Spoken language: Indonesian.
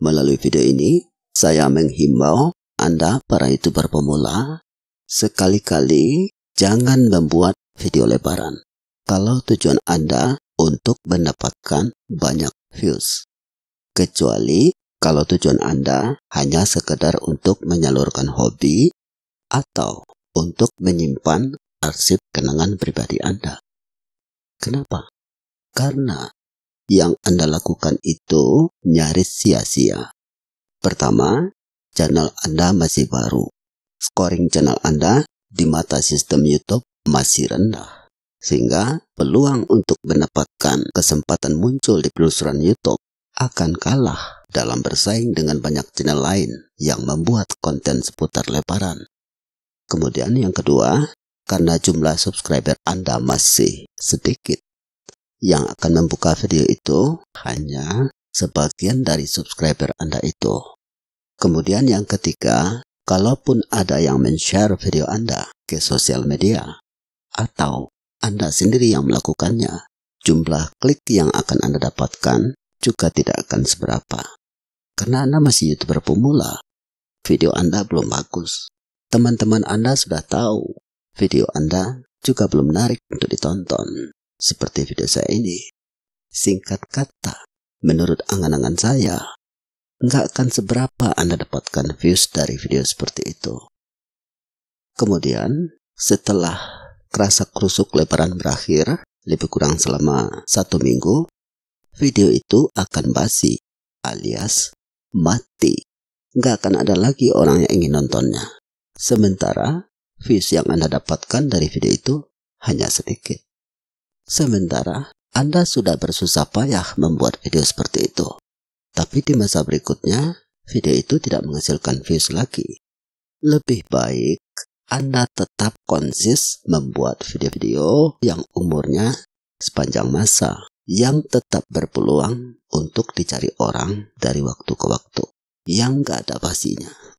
Melalui video ini, saya menghimbau Anda para youtuber pemula, sekali-kali jangan membuat video lebaran kalau tujuan Anda untuk mendapatkan banyak views. Kecuali kalau tujuan Anda hanya sekedar untuk menyalurkan hobi atau untuk menyimpan arsip kenangan pribadi Anda. Kenapa? Karena yang Anda lakukan itu nyaris sia-sia. Pertama, channel Anda masih baru. Scoring channel Anda di mata sistem YouTube masih rendah. Sehingga peluang untuk mendapatkan kesempatan muncul di penelusuran YouTube akan kalah dalam bersaing dengan banyak channel lain yang membuat konten seputar lebaran. Kemudian yang kedua, karena jumlah subscriber Anda masih sedikit, yang akan membuka video itu hanya sebagian dari subscriber Anda itu. Kemudian yang ketiga, kalaupun ada yang men-share video Anda ke sosial media atau Anda sendiri yang melakukannya, jumlah klik yang akan Anda dapatkan juga tidak akan seberapa. Karena Anda masih YouTuber pemula, video Anda belum bagus. Teman-teman Anda sudah tahu video Anda juga belum menarik untuk ditonton seperti video saya ini. Singkat kata, menurut angan-angan saya, nggak akan seberapa Anda dapatkan views dari video seperti itu. Kemudian, setelah kerasa kerusuk lebaran berakhir, lebih kurang selama satu minggu, video itu akan basi alias mati. Nggak akan ada lagi orang yang ingin nontonnya. Sementara, views yang Anda dapatkan dari video itu hanya sedikit. Sementara Anda sudah bersusah payah membuat video seperti itu. Tapi di masa berikutnya, video itu tidak menghasilkan views lagi. Lebih baik Anda tetap konsis membuat video-video yang umurnya sepanjang masa yang tetap berpeluang untuk dicari orang dari waktu ke waktu yang gak ada pastinya.